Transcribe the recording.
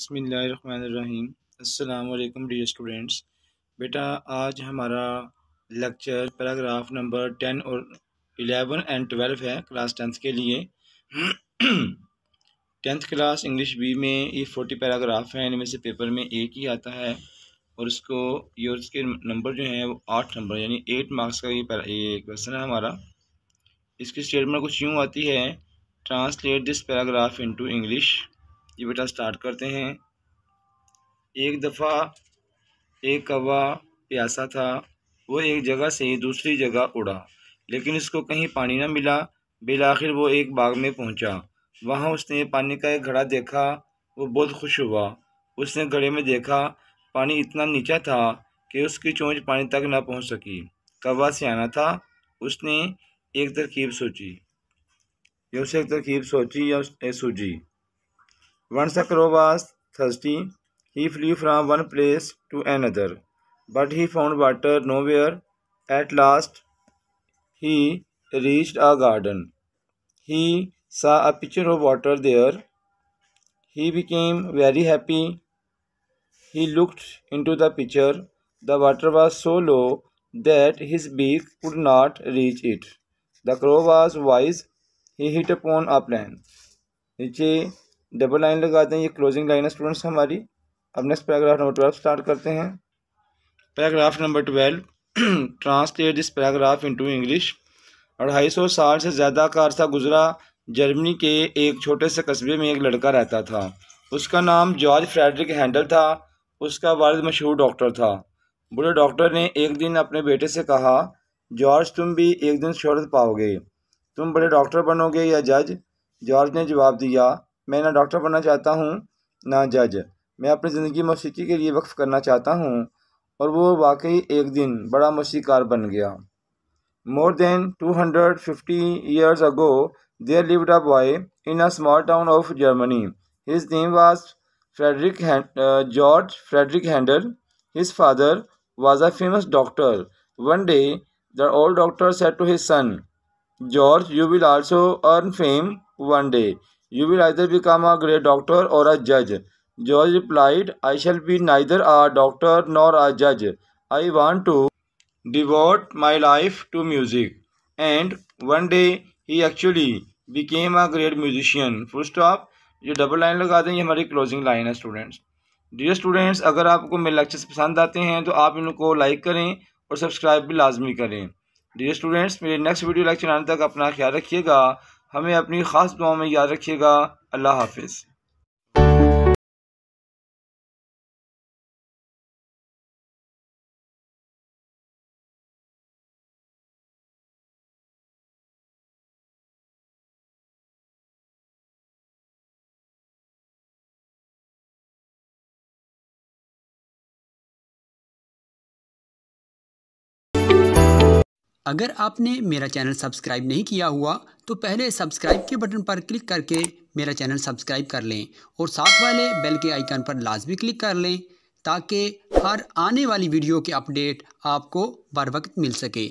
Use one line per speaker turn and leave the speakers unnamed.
बसमीम् अल्लाम D students बेटा आज हमारा लेक्चर पैराग्राफ नंबर टेन और एलेवन एंड ट्वेल्व है क्लास टेंथ के लिए टेंथ क्लास इंग्लिश बी में ये फोर्टी पैराग्राफ हैं इनमें से पेपर में एक ही आता है और उसको ये उसके नंबर जो हैं वो आठ नंबर यानी एट मार्क्स का ये क्वेश्चन है हमारा इसकी स्टेटमेंट कुछ यूँ आती है translate this paragraph into English ये बेटा स्टार्ट करते हैं एक दफ़ा एक कौवा प्यासा था वो एक जगह से ही दूसरी जगह उड़ा लेकिन उसको कहीं पानी ना मिला बिलाखिर वो एक बाग में पहुंचा वहां उसने पानी का एक घड़ा देखा वो बहुत खुश हुआ उसने घड़े में देखा पानी इतना नीचा था कि उसकी चोंच पानी तक ना पहुंच सकी कौवा से आना था उसने एक तरकीब सोची या उसे एक तरकीब सोची या सूझी Once a crow was thirsty, he flew from one place to another, but he found water nowhere. At last, he reached a garden. He saw a pitcher of water there. He became very happy. He looked into the pitcher. The water was so low that his beak could not reach it. The crow was wise. He hit upon a plan. Double line लगाते हैं ये closing line है students हमारी अब next paragraph number twelve start करते हैं paragraph number twelve translate this paragraph into English अढ़ाई सौ साल से ज़्यादा का अरसा गुजरा जर्मनी के एक छोटे से कस्बे में एक लड़का रहता था उसका नाम जॉर्ज फ्रेडरिक हैंडल था उसका वालद मशहूर डॉक्टर था बुढ़े डॉक्टर ने एक दिन अपने बेटे से कहा जॉर्ज तुम भी एक दिन शहरत पाओगे तुम बड़े डॉक्टर बनोगे या जज जॉर्ज ने जवाब दिया मैं ना डॉक्टर बनना चाहता हूँ ना जज मैं अपनी ज़िंदगी मौसीकी के लिए वक्फ करना चाहता हूँ और वो वाकई एक दिन बड़ा मौसीकार बन गया more than two hundred fifty years ago there lived a boy in a small town of Germany his name was Frederick George Frederick Handel his father was a famous doctor one day the old doctor said to his son George you will also earn fame one day you will either become a great doctor or a जज George replied I shall be neither a doctor nor आ जज I want to devote my life to music and one day he actually became a great musician full stop जो double line लगा दें ये हमारी closing line है students dear students अगर आपको मेरे लेक्चर्स पसंद आते हैं तो आप इनको लाइक करें और सब्सक्राइब भी लाजमी करें डियर स्टूडेंट्स मेरे नेक्स्ट वीडियो लेक्चर आने तक अपना ख्याल रखिएगा हमें अपनी ख़ास दुआ में याद रखिएगा अल्लाह हाफिज़ अगर आपने मेरा चैनल सब्सक्राइब नहीं किया हुआ तो पहले सब्सक्राइब के बटन पर क्लिक करके मेरा चैनल सब्सक्राइब कर लें और साथ वाले बेल के आइकन पर लाजमी क्लिक कर लें ताकि हर आने वाली वीडियो के अपडेट आपको बर वक्त मिल सके